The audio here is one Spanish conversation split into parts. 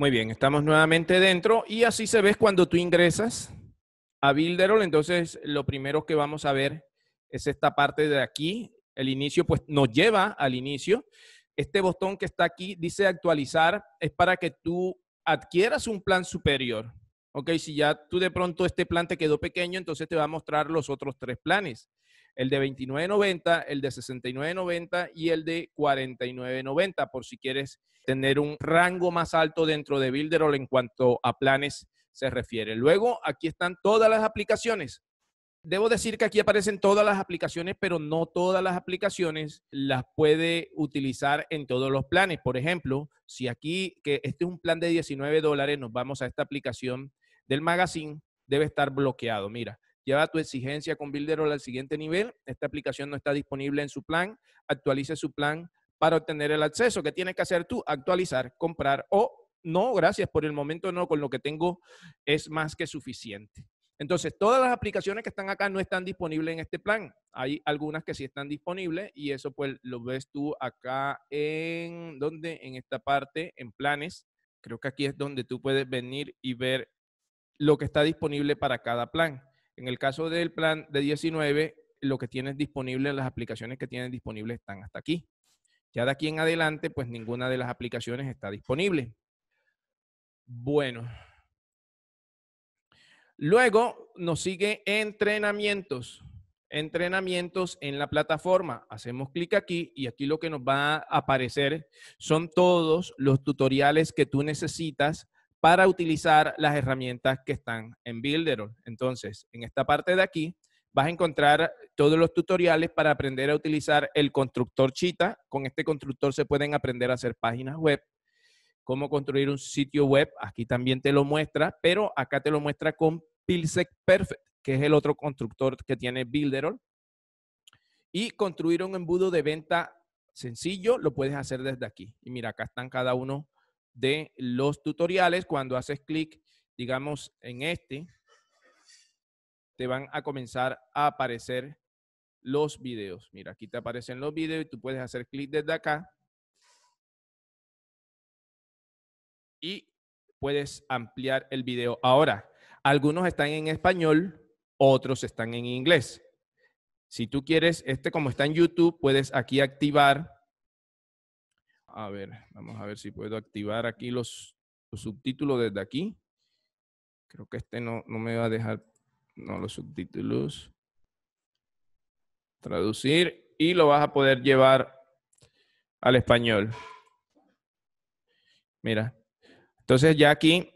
Muy bien, estamos nuevamente dentro y así se ve cuando tú ingresas a Builderall. Entonces, lo primero que vamos a ver es esta parte de aquí. El inicio, pues nos lleva al inicio. Este botón que está aquí dice actualizar, es para que tú adquieras un plan superior. Ok, si ya tú de pronto este plan te quedó pequeño, entonces te va a mostrar los otros tres planes el de 29.90, el de 69.90 y el de 49.90 por si quieres tener un rango más alto dentro de Builderall en cuanto a planes se refiere. Luego, aquí están todas las aplicaciones. Debo decir que aquí aparecen todas las aplicaciones, pero no todas las aplicaciones las puede utilizar en todos los planes. Por ejemplo, si aquí, que este es un plan de 19 dólares, nos vamos a esta aplicación del magazine, debe estar bloqueado. Mira, Lleva tu exigencia con Builderall al siguiente nivel. Esta aplicación no está disponible en su plan. Actualice su plan para obtener el acceso. ¿Qué tienes que hacer tú? Actualizar, comprar o no, gracias, por el momento no, con lo que tengo es más que suficiente. Entonces, todas las aplicaciones que están acá no están disponibles en este plan. Hay algunas que sí están disponibles y eso pues lo ves tú acá en, ¿dónde? En esta parte, en planes. Creo que aquí es donde tú puedes venir y ver lo que está disponible para cada plan. En el caso del plan de 19, lo que tienes disponible, las aplicaciones que tienes disponibles están hasta aquí. Ya de aquí en adelante, pues ninguna de las aplicaciones está disponible. Bueno. Luego nos sigue entrenamientos. Entrenamientos en la plataforma. Hacemos clic aquí y aquí lo que nos va a aparecer son todos los tutoriales que tú necesitas para utilizar las herramientas que están en Builderall. Entonces, en esta parte de aquí vas a encontrar todos los tutoriales para aprender a utilizar el constructor Chita. Con este constructor se pueden aprender a hacer páginas web, cómo construir un sitio web. Aquí también te lo muestra, pero acá te lo muestra con Pilsec Perfect, que es el otro constructor que tiene Builderall. Y construir un embudo de venta sencillo lo puedes hacer desde aquí. Y mira, acá están cada uno de los tutoriales. Cuando haces clic, digamos, en este, te van a comenzar a aparecer los videos. Mira, aquí te aparecen los videos y tú puedes hacer clic desde acá. Y puedes ampliar el video. Ahora, algunos están en español, otros están en inglés. Si tú quieres, este como está en YouTube, puedes aquí activar a ver, vamos a ver si puedo activar aquí los, subtítulos desde aquí. Creo que este no, no me va a dejar, no, los subtítulos. Traducir y lo vas a poder llevar al español. Mira, entonces ya aquí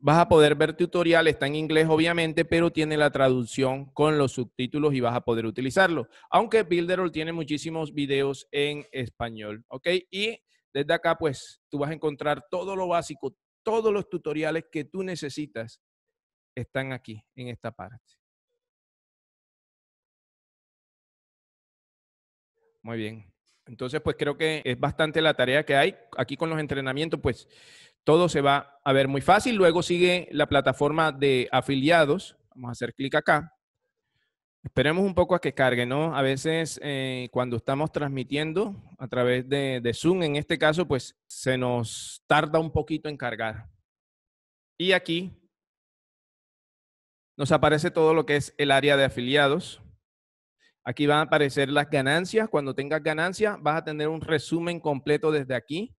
vas a poder ver tutoriales, está en inglés obviamente, pero tiene la traducción con los subtítulos y vas a poder utilizarlo. Aunque Builderall tiene muchísimos videos en español, ¿ok? Y desde acá, pues, tú vas a encontrar todo lo básico, todos los tutoriales que tú necesitas están aquí, en esta parte. Muy bien. Entonces, pues creo que es bastante la tarea que hay aquí con los entrenamientos, pues todo se va a ver muy fácil. Luego sigue la plataforma de afiliados. Vamos a hacer clic acá. Esperemos un poco a que cargue, ¿no? A veces eh, cuando estamos transmitiendo a través de, de, Zoom, en este caso, pues se nos tarda un poquito en cargar. Y aquí nos aparece todo lo que es el área de afiliados. Aquí van a aparecer las ganancias. Cuando tengas ganancias, vas a tener un resumen completo desde aquí.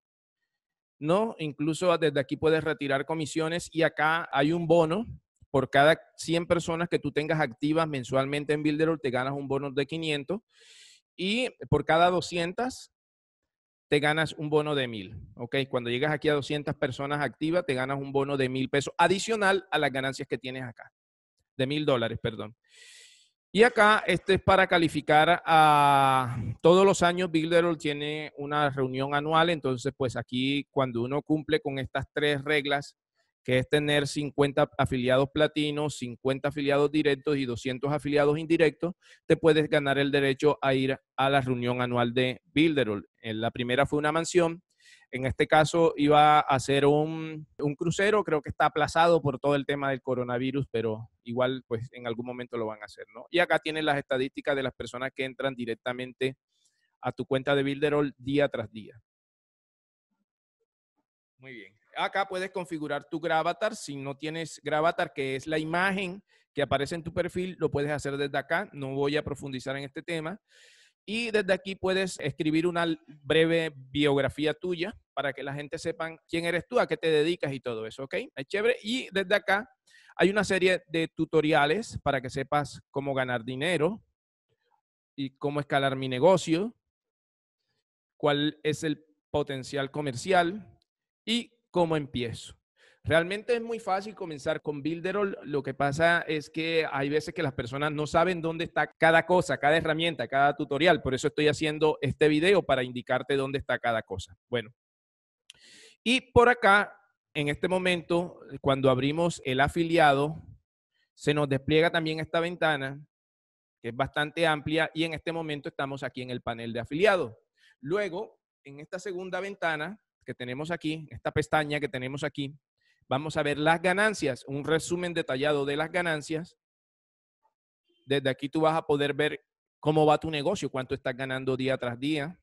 ¿no? Incluso desde aquí puedes retirar comisiones y acá hay un bono. Por cada 100 personas que tú tengas activas mensualmente en Builderall, te ganas un bono de 500. Y por cada 200, te ganas un bono de 1000. ¿Ok? Cuando llegas aquí a 200 personas activas, te ganas un bono de 1000 pesos adicional a las ganancias que tienes acá. De 1000 dólares, perdón. Y acá, este es para calificar a todos los años, Builderall tiene una reunión anual, entonces pues aquí cuando uno cumple con estas tres reglas, que es tener 50 afiliados platinos, 50 afiliados directos y 200 afiliados indirectos, te puedes ganar el derecho a ir a la reunión anual de Builderall. Eh, la primera fue una mansión, en este caso iba a hacer un, crucero, creo que está aplazado por todo el tema del coronavirus, pero igual pues en algún momento lo van a hacer, ¿no? Y acá tienen las estadísticas de las personas que entran directamente a tu cuenta de Builderall día tras día. Muy bien. Acá puedes configurar tu Gravatar. Si no tienes Gravatar, que es la imagen que aparece en tu perfil, lo puedes hacer desde acá. No voy a profundizar en este tema. Y desde aquí puedes escribir una breve biografía tuya para que la gente sepan quién eres tú, a qué te dedicas y todo eso, ¿ok? Es chévere. Y desde acá hay una serie de tutoriales para que sepas cómo ganar dinero y cómo escalar mi negocio, cuál es el potencial comercial y cómo empiezo. Realmente es muy fácil comenzar con Builderall. Lo que pasa es que hay veces que las personas no saben dónde está cada cosa, cada herramienta, cada tutorial. Por eso estoy haciendo este video para indicarte dónde está cada cosa. Bueno. Y por acá, en este momento, cuando abrimos el afiliado, se nos despliega también esta ventana, que es bastante amplia, y en este momento estamos aquí en el panel de afiliado. Luego, en esta segunda ventana que tenemos aquí, esta pestaña que tenemos aquí, Vamos a ver las ganancias, un resumen detallado de las ganancias. Desde aquí tú vas a poder ver cómo va tu negocio, cuánto estás ganando día tras día.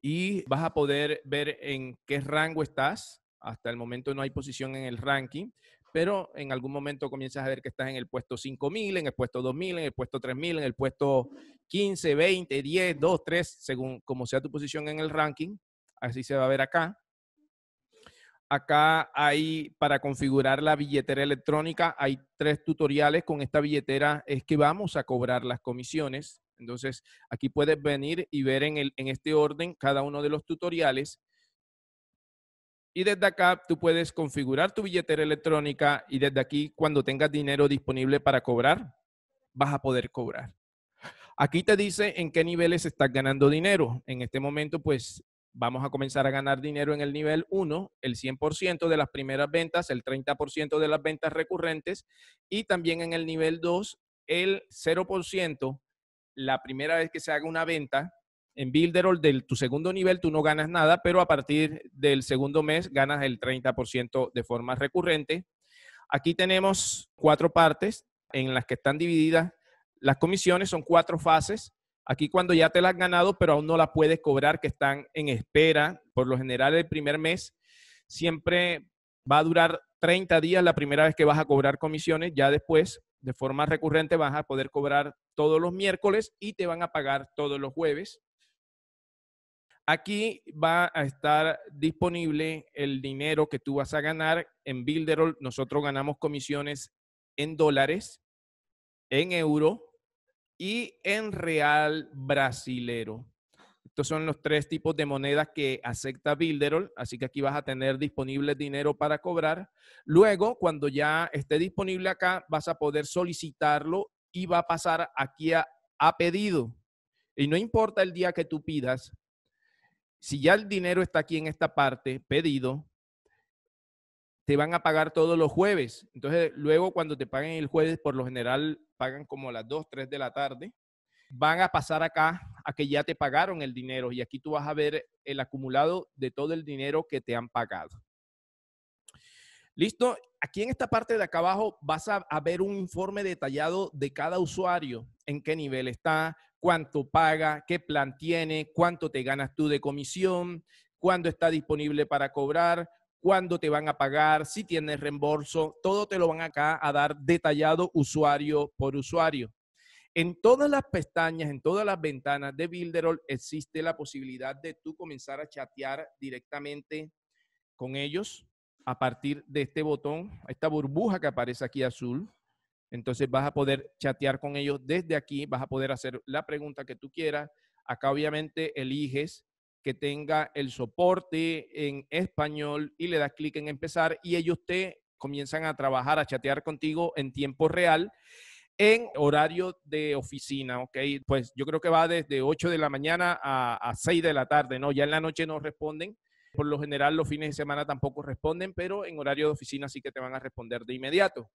Y vas a poder ver en qué rango estás. Hasta el momento no hay posición en el ranking, pero en algún momento comienzas a ver que estás en el puesto 5000, en el puesto 2000, en el puesto 3000, en el puesto 15, 20, 10, 2, 3, según como sea tu posición en el ranking. Así se va a ver acá. Acá hay para configurar la billetera electrónica, hay tres tutoriales. Con esta billetera es que vamos a cobrar las comisiones. Entonces, aquí puedes venir y ver en, este orden cada uno de los tutoriales. Y desde acá tú puedes configurar tu billetera electrónica y desde aquí cuando tengas dinero disponible para cobrar, vas a poder cobrar. Aquí te dice en qué niveles estás ganando dinero. En este momento, pues vamos a comenzar a ganar dinero en el nivel 1, el 100% de las primeras ventas, el 30% de las ventas recurrentes y también en el nivel 2, el 0%, la primera vez que se haga una venta. En Builderall, del tu segundo nivel, tú no ganas nada, pero a partir del segundo mes ganas el 30% de forma recurrente. Aquí tenemos cuatro partes en las que están divididas las comisiones, son cuatro fases. Aquí cuando ya te la has ganado, pero aún no la puedes cobrar, que están en espera. Por lo general, el primer mes siempre va a durar 30 días la primera vez que vas a cobrar comisiones. Ya después, de forma recurrente, vas a poder cobrar todos los miércoles y te van a pagar todos los jueves. Aquí va a estar disponible el dinero que tú vas a ganar. En Builderall nosotros ganamos comisiones en dólares, en euro y en real brasilero. Estos son los tres tipos de monedas que acepta Builderall, así que aquí vas a tener disponible dinero para cobrar. Luego, cuando ya esté disponible acá, vas a poder solicitarlo y va a pasar aquí a, a pedido. Y no importa el día que tú pidas, si ya el dinero está aquí en esta parte, pedido, te van a pagar todos los jueves. Entonces, luego cuando te paguen el jueves, por lo general pagan como a las 2, 3 de la tarde, van a pasar acá a que ya te pagaron el dinero y aquí tú vas a ver el acumulado de todo el dinero que te han pagado. Listo, aquí en esta parte de acá abajo vas a, ver un informe detallado de cada usuario, en qué nivel está, cuánto paga, qué plan tiene, cuánto te ganas tú de comisión, cuándo está disponible para cobrar, cuándo te van a pagar, si tienes reembolso, todo te lo van acá a dar detallado usuario por usuario. En todas las pestañas, en todas las ventanas de Builderall existe la posibilidad de tú comenzar a chatear directamente con ellos a partir de este botón, esta burbuja que aparece aquí azul. Entonces vas a poder chatear con ellos desde aquí, vas a poder hacer la pregunta que tú quieras. Acá obviamente eliges que tenga el soporte en español y le das clic en empezar y ellos te comienzan a trabajar, a chatear contigo en tiempo real en horario de oficina, ¿ok? Pues yo creo que va desde 8 de la mañana a, a 6 de la tarde, ¿no? Ya en la noche no responden, por lo general los fines de semana tampoco responden, pero en horario de oficina sí que te van a responder de inmediato.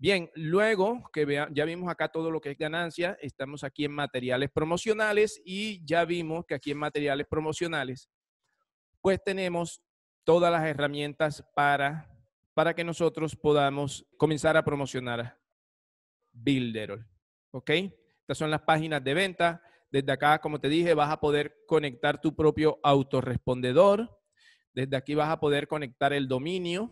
Bien, luego que ya vimos acá todo lo que es ganancia, estamos aquí en materiales promocionales y ya vimos que aquí en materiales promocionales, pues tenemos todas las herramientas para, para que nosotros podamos comenzar a promocionar Builder. ¿Ok? Estas son las páginas de venta. Desde acá, como te dije, vas a poder conectar tu propio autorrespondedor. Desde aquí vas a poder conectar el dominio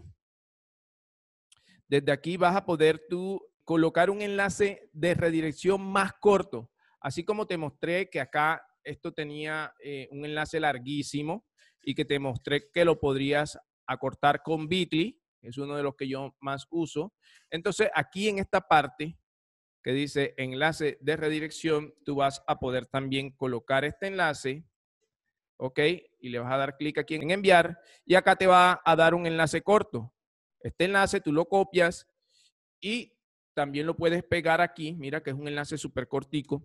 desde aquí vas a poder tú colocar un enlace de redirección más corto. Así como te mostré que acá esto tenía eh, un enlace larguísimo y que te mostré que lo podrías acortar con Bitly, es uno de los que yo más uso. Entonces, aquí en esta parte que dice enlace de redirección, tú vas a poder también colocar este enlace, ¿ok? Y le vas a dar clic aquí en enviar y acá te va a dar un enlace corto. Este enlace tú lo copias y también lo puedes pegar aquí. Mira que es un enlace súper cortico.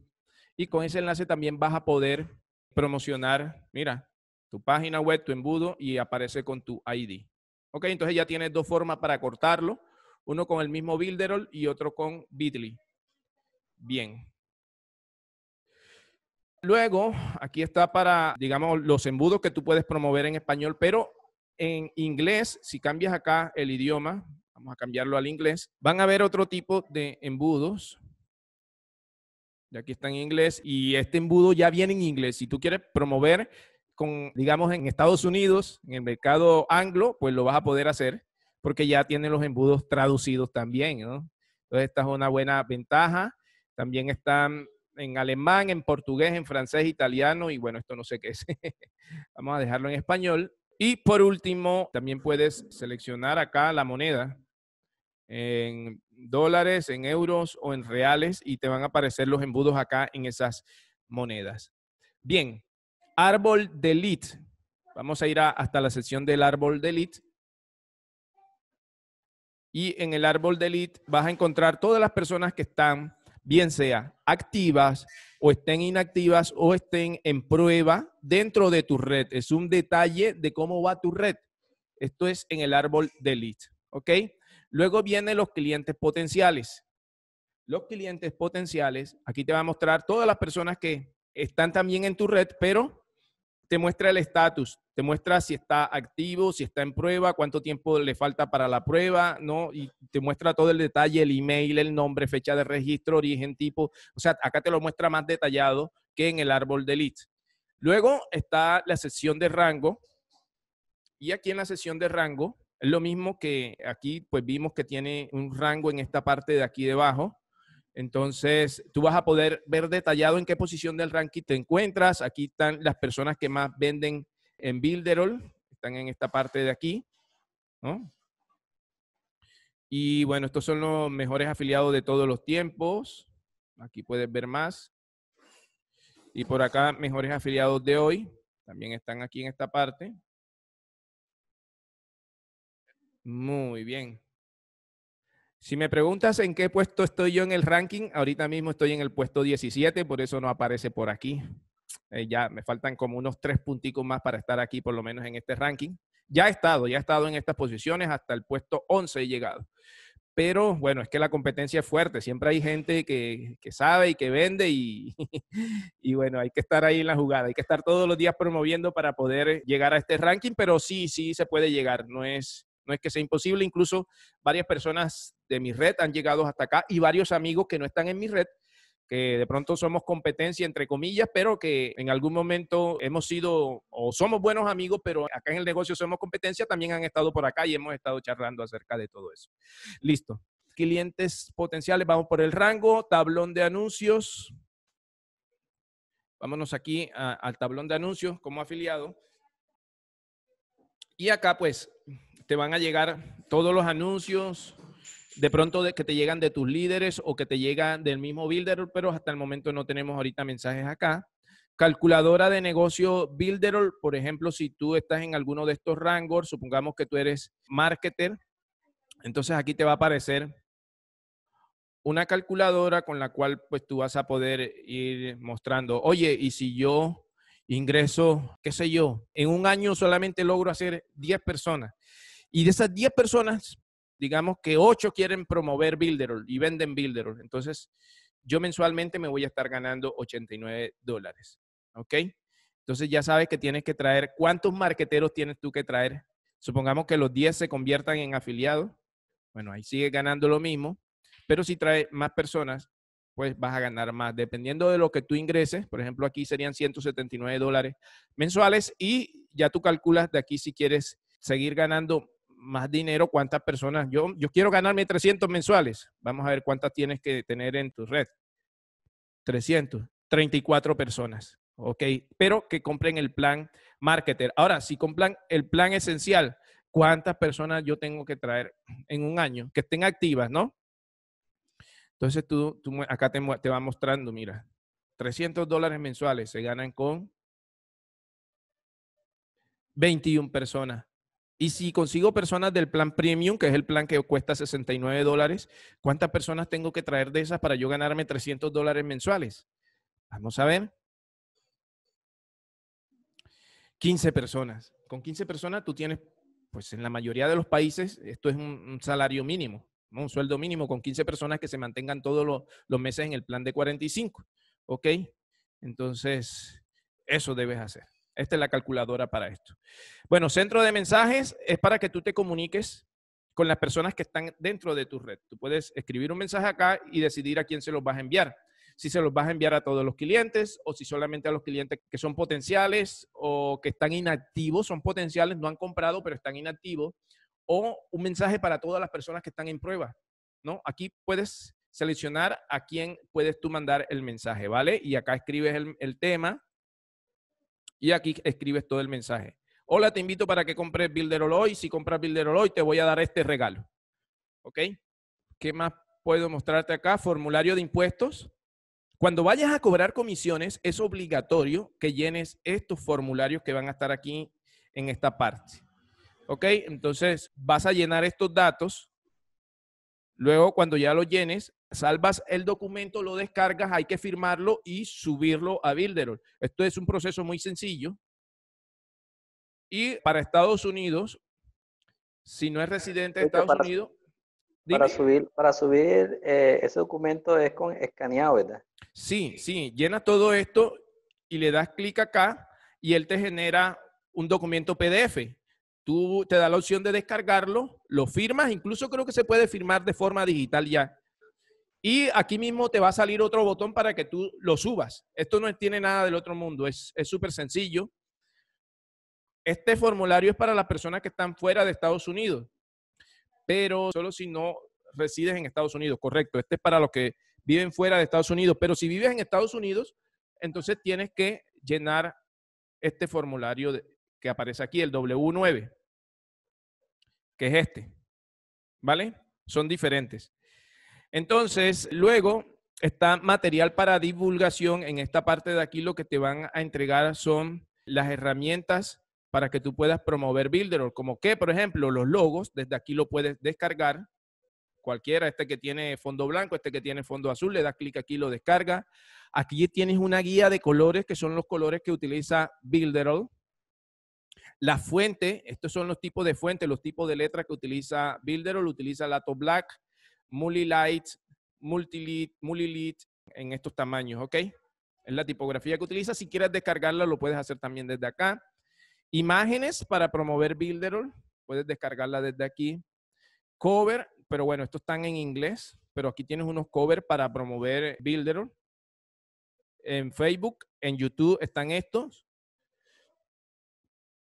Y con ese enlace también vas a poder promocionar, mira, tu página web, tu embudo y aparece con tu ID. Ok, entonces ya tienes dos formas para cortarlo. Uno con el mismo Builderall y otro con Bitly. Bien. Luego, aquí está para, digamos, los embudos que tú puedes promover en español, pero en inglés, si cambias acá el idioma, vamos a cambiarlo al inglés, van a ver otro tipo de embudos. Y aquí está en inglés y este embudo ya viene en inglés. Si tú quieres promover con, digamos, en Estados Unidos, en el mercado anglo, pues lo vas a poder hacer porque ya tienen los embudos traducidos también, Entonces, esta es una buena ventaja. También están en alemán, en portugués, en francés, italiano y bueno, esto no sé qué es. Vamos a dejarlo en español. Y por último, también puedes seleccionar acá la moneda en dólares, en euros o en reales y te van a aparecer los embudos acá en esas monedas. Bien, árbol Delete. Vamos a ir a, hasta la sección del árbol de Y en el árbol delete vas a encontrar todas las personas que están bien sea activas o estén inactivas o estén en prueba dentro de tu red. Es un detalle de cómo va tu red. Esto es en el árbol de leads. ¿ok? Luego vienen los clientes potenciales. Los clientes potenciales, aquí te va a mostrar todas las personas que están también en tu red, pero te muestra el estatus, te muestra si está activo, si está en prueba, cuánto tiempo le falta para la prueba, ¿no? Y te muestra todo el detalle, el email, el nombre, fecha de registro, origen, tipo. O sea, acá te lo muestra más detallado que en el árbol de leads. Luego está la sesión de rango. Y aquí en la sesión de rango, es lo mismo que aquí, pues vimos que tiene un rango en esta parte de aquí debajo. Entonces, tú vas a poder ver detallado en qué posición del ranking te encuentras. Aquí están las personas que más venden en Builderall, están en esta parte de aquí. Y bueno, estos son los mejores afiliados de todos los tiempos. Aquí puedes ver más. Y por acá, mejores afiliados de hoy. También están aquí en esta parte. Muy bien. Si me preguntas en qué puesto estoy yo en el ranking, ahorita mismo estoy en el puesto 17, por eso no aparece por aquí. Eh, ya me faltan como unos tres punticos más para estar aquí, por lo menos en este ranking. Ya he estado, ya he estado en estas posiciones, hasta el puesto 11 he llegado. Pero bueno, es que la competencia es fuerte, siempre hay gente que, sabe y que vende y, bueno, hay que estar ahí en la jugada, hay que estar todos los días promoviendo para poder llegar a este ranking, pero sí, sí se puede llegar, no es, no es que sea imposible, incluso varias personas de mi red han llegado hasta acá y varios amigos que no están en mi red, que de pronto somos competencia entre comillas, pero que en algún momento hemos sido o somos buenos amigos, pero acá en el negocio somos competencia, también han estado por acá y hemos estado charlando acerca de todo eso. Listo. Clientes potenciales, vamos por el rango, tablón de anuncios. Vámonos aquí al tablón de anuncios como afiliado. Y acá pues te van a llegar todos los anuncios, de pronto de, que te llegan de tus líderes o que te llegan del mismo Builder, pero hasta el momento no tenemos ahorita mensajes acá. Calculadora de negocio Builder... por ejemplo, si tú estás en alguno de estos rangos, supongamos que tú eres marketer, entonces aquí te va a aparecer una calculadora con la cual pues tú vas a poder ir mostrando, oye, y si yo ingreso, qué sé yo, en un año solamente logro hacer 10 personas y de esas 10 personas digamos que ocho quieren promover Builderall y venden Builderall. Entonces, yo mensualmente me voy a estar ganando 89 dólares. ¿Ok? Entonces ya sabes que tienes que traer, ¿cuántos marqueteros tienes tú que traer? Supongamos que los 10 se conviertan en afiliados. Bueno, ahí sigues ganando lo mismo, pero si traes más personas, pues vas a ganar más. Dependiendo de lo que tú ingreses, por ejemplo, aquí serían 179 dólares mensuales y ya tú calculas de aquí si quieres seguir ganando más dinero, cuántas personas. Yo, yo quiero ganarme 300 mensuales. Vamos a ver cuántas tienes que tener en tu red. 300, 34 personas. Ok, pero que compren el plan marketer. Ahora, si compran el plan esencial, ¿cuántas personas yo tengo que traer en un año que estén activas, no? Entonces tú, tú acá te, te va mostrando, mira, 300 dólares mensuales se ganan con 21 personas. Y si consigo personas del plan premium, que es el plan que cuesta 69 dólares, ¿cuántas personas tengo que traer de esas para yo ganarme 300 dólares mensuales? Vamos a ver. 15 personas. Con 15 personas tú tienes, pues en la mayoría de los países, esto es un, salario mínimo, un sueldo mínimo con 15 personas que se mantengan todos los, los meses en el plan de 45. ¿Ok? Entonces, eso debes hacer. Esta es la calculadora para esto. Bueno, centro de mensajes es para que tú te comuniques con las personas que están dentro de tu red. Tú puedes escribir un mensaje acá y decidir a quién se los vas a enviar. Si se los vas a enviar a todos los clientes o si solamente a los clientes que son potenciales o que están inactivos, son potenciales, no han comprado, pero están inactivos. O un mensaje para todas las personas que están en prueba. ¿no? Aquí puedes seleccionar a quién puedes tú mandar el mensaje, ¿vale? Y acá escribes el, el tema y aquí escribes todo el mensaje. Hola, te invito para que compres lo hoy. Si compras Builder hoy, te voy a dar este regalo. ¿Ok? ¿Qué más puedo mostrarte acá? Formulario de impuestos. Cuando vayas a cobrar comisiones, es obligatorio que llenes estos formularios que van a estar aquí en esta parte. ¿Ok? Entonces, vas a llenar estos datos. Luego, cuando ya los llenes, salvas el documento, lo descargas, hay que firmarlo y subirlo a Builderall. Esto es un proceso muy sencillo. Y para Estados Unidos, si no es residente de Estados Unidos... Para subir, para subir eh, ese documento es con escaneado, ¿verdad? Sí, sí, llena todo esto y le das clic acá y él te genera un documento PDF. Tú te da la opción de descargarlo, lo firmas, incluso creo que se puede firmar de forma digital ya y aquí mismo te va a salir otro botón para que tú lo subas. Esto no tiene nada del otro mundo, es súper sencillo. Este formulario es para las personas que están fuera de Estados Unidos, pero solo si no resides en Estados Unidos, correcto. Este es para los que viven fuera de Estados Unidos, pero si vives en Estados Unidos, entonces tienes que llenar este formulario que aparece aquí, el W9, que es este. ¿Vale? Son diferentes. Entonces, luego está material para divulgación. En esta parte de aquí lo que te van a entregar son las herramientas para que tú puedas promover Builderall, como que, por ejemplo, los logos, desde aquí lo puedes descargar, cualquiera, este que tiene fondo blanco, este que tiene fondo azul, le das clic aquí, lo descarga. Aquí tienes una guía de colores, que son los colores que utiliza Builderall. La fuente, estos son los tipos de fuentes, los tipos de letras que utiliza Builderall, utiliza Lato black, multilite, Multilite, lead en estos tamaños, ¿ok? Es la tipografía que utiliza. Si quieres descargarla, lo puedes hacer también desde acá. Imágenes para promover Builderall, puedes descargarla desde aquí. Cover, pero bueno, estos están en inglés, pero aquí tienes unos covers para promover Builderall. En Facebook, en YouTube están estos.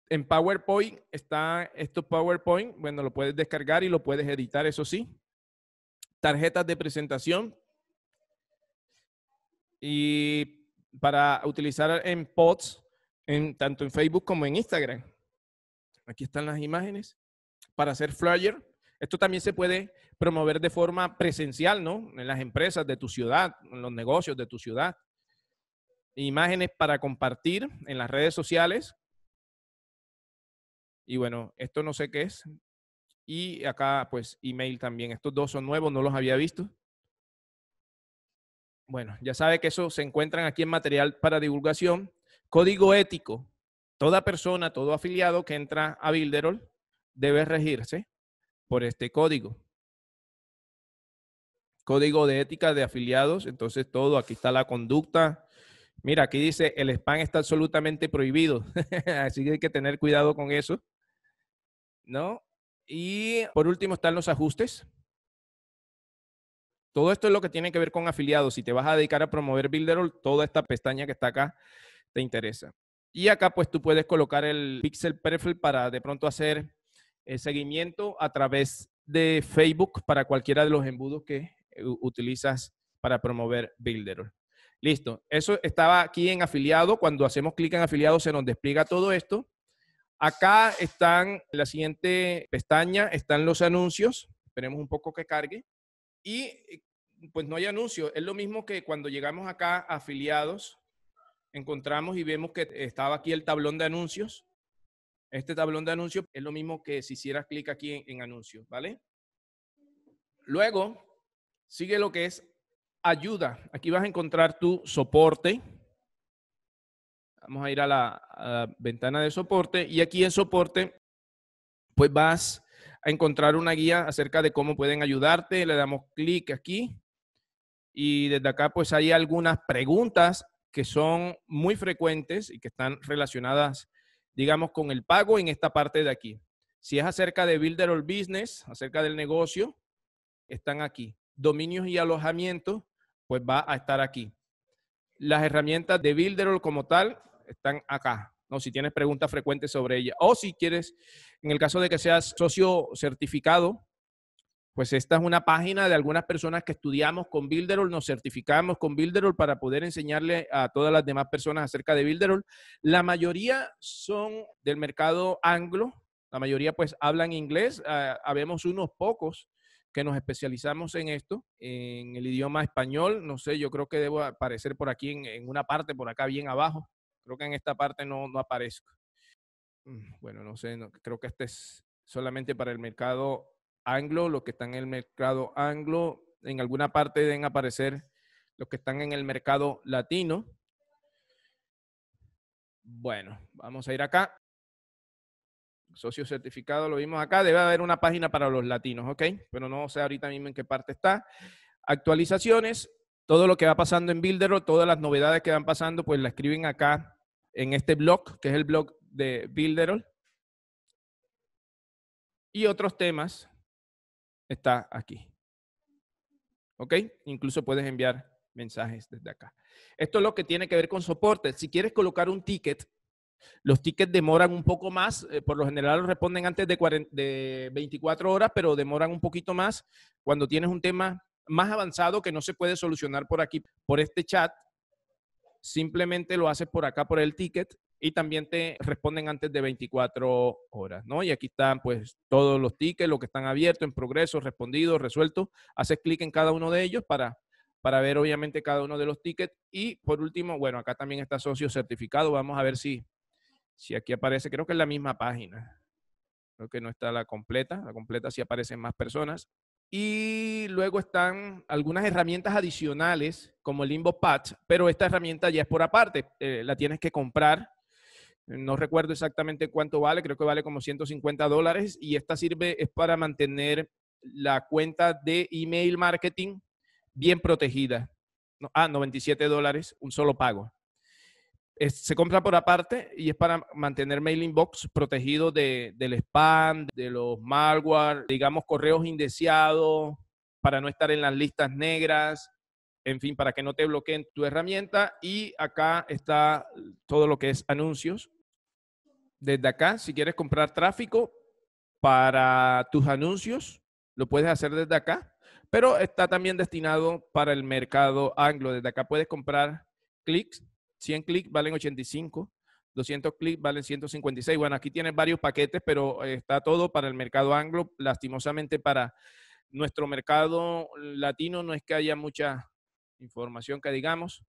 En PowerPoint está esto PowerPoint. Bueno, lo puedes descargar y lo puedes editar, eso sí tarjetas de presentación y para utilizar en pods, en, tanto en Facebook como en Instagram. Aquí están las imágenes para hacer flyer. Esto también se puede promover de forma presencial, ¿no? En las empresas de tu ciudad, en los negocios de tu ciudad. Imágenes para compartir en las redes sociales. Y bueno, esto no sé qué es, y acá, pues, email también. Estos dos son nuevos, no los había visto. Bueno, ya sabe que eso se encuentran aquí en material para divulgación. Código ético. Toda persona, todo afiliado que entra a bilderol debe regirse por este código. Código de ética de afiliados. Entonces, todo, aquí está la conducta. Mira, aquí dice, el spam está absolutamente prohibido. Así que hay que tener cuidado con eso. ¿No? Y por último están los ajustes. Todo esto es lo que tiene que ver con afiliados. Si te vas a dedicar a promover Builderall, toda esta pestaña que está acá te interesa. Y acá pues tú puedes colocar el Pixel Perfil para de pronto hacer el eh, seguimiento a través de Facebook para cualquiera de los embudos que eh, utilizas para promover Builderall. Listo, eso estaba aquí en afiliado. Cuando hacemos clic en afiliado se nos despliega todo esto. Acá están, en la siguiente pestaña, están los anuncios. Esperemos un poco que cargue. Y eh, pues no hay anuncios. Es lo mismo que cuando llegamos acá afiliados, encontramos y vemos que estaba aquí el tablón de anuncios. Este tablón de anuncios es lo mismo que si hicieras clic aquí en anuncios, ¿vale? Luego sigue lo que es ayuda. Aquí vas a encontrar tu soporte Vamos a ir a la, ventana de soporte y aquí en soporte, pues vas a encontrar una guía acerca de cómo pueden ayudarte. Le damos clic aquí y desde acá pues hay algunas preguntas que son muy frecuentes y que están relacionadas, digamos, con el pago en esta parte de aquí. Si es acerca de Builderall Business, acerca del negocio, están aquí. Dominios y alojamiento, pues va a estar aquí. Las herramientas de Builder como tal están acá. ¿no? Si tienes preguntas frecuentes sobre ella. O si quieres, en el caso de que seas socio certificado, pues esta es una página de algunas personas que estudiamos con Builderall, nos certificamos con Builderall para poder enseñarle a todas las demás personas acerca de Builderall. La mayoría son del mercado anglo, la mayoría pues hablan inglés, ah, habemos unos pocos que nos especializamos en esto, en el idioma español, no sé, yo creo que debo aparecer por aquí en una parte, por acá bien abajo, Creo que en esta parte no, no aparezco. Mm, bueno, no sé, creo que este es solamente para el mercado anglo, los que están en el mercado anglo. En alguna parte deben aparecer los que están en el mercado latino. Bueno, vamos a ir acá. Socio certificado, lo vimos acá. Debe haber una página para los latinos, ¿ok? Pero no sé ahorita mismo en qué parte está. Actualizaciones, todo lo que va pasando en Builderall, todas las novedades que van pasando, pues la escriben acá en este blog, que es el blog de Builderall. Y otros temas está aquí. ¿Ok? Incluso puedes enviar mensajes desde acá. Esto es lo que tiene que ver con soporte. Si quieres colocar un ticket, los tickets demoran un poco más, eh, por lo general responden antes de, de 24 horas, pero demoran un poquito más. Cuando tienes un tema más avanzado que no se puede solucionar por aquí, por este chat. Simplemente lo haces por acá, por el ticket, y también te responden antes de 24 horas, ¿no? Y aquí están pues todos los tickets, lo que están abiertos, en progreso, respondidos, resueltos. Haces clic en cada uno de ellos para, para ver obviamente cada uno de los tickets. Y por último, bueno, acá también está socio certificado. Vamos a ver si, si aquí aparece, creo que es la misma página. Creo que no está la completa, la completa sí aparecen más personas. Y luego están algunas herramientas adicionales como Limbo Patch, pero esta herramienta ya es por aparte, eh, la tienes que comprar. No recuerdo exactamente cuánto vale, creo que vale como 150 dólares y esta sirve es para mantener la cuenta de email marketing bien protegida. ah, 97 dólares, un solo pago se compra por aparte y es para mantener mailing box protegido del spam, de los malware, digamos correos indeseados, para no estar en las listas negras, en fin, para que no te bloqueen tu herramienta. Y acá está todo lo que es anuncios. Desde acá, si quieres comprar tráfico para tus anuncios, lo puedes hacer desde acá, pero está también destinado para el mercado anglo. Desde acá puedes comprar clics 100 clics valen 85, 200 clics valen 156. Bueno, aquí tienes varios paquetes, pero eh, está todo para el mercado anglo. Lastimosamente para nuestro mercado latino no es que haya mucha información que digamos.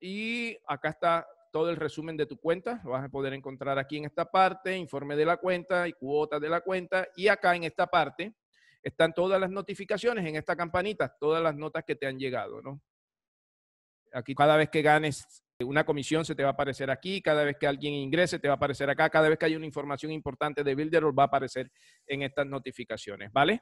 Y acá está todo el resumen de tu cuenta. Lo vas a poder encontrar aquí en esta parte, informe de la cuenta y cuotas de la cuenta. Y acá en esta parte están todas las notificaciones, en esta campanita, todas las notas que te han llegado, ¿no? Aquí cada vez que ganes eh, una comisión se te va a aparecer aquí, cada vez que alguien ingrese te va a aparecer acá, cada vez que hay una información importante de Builder va a aparecer en estas notificaciones, ¿vale?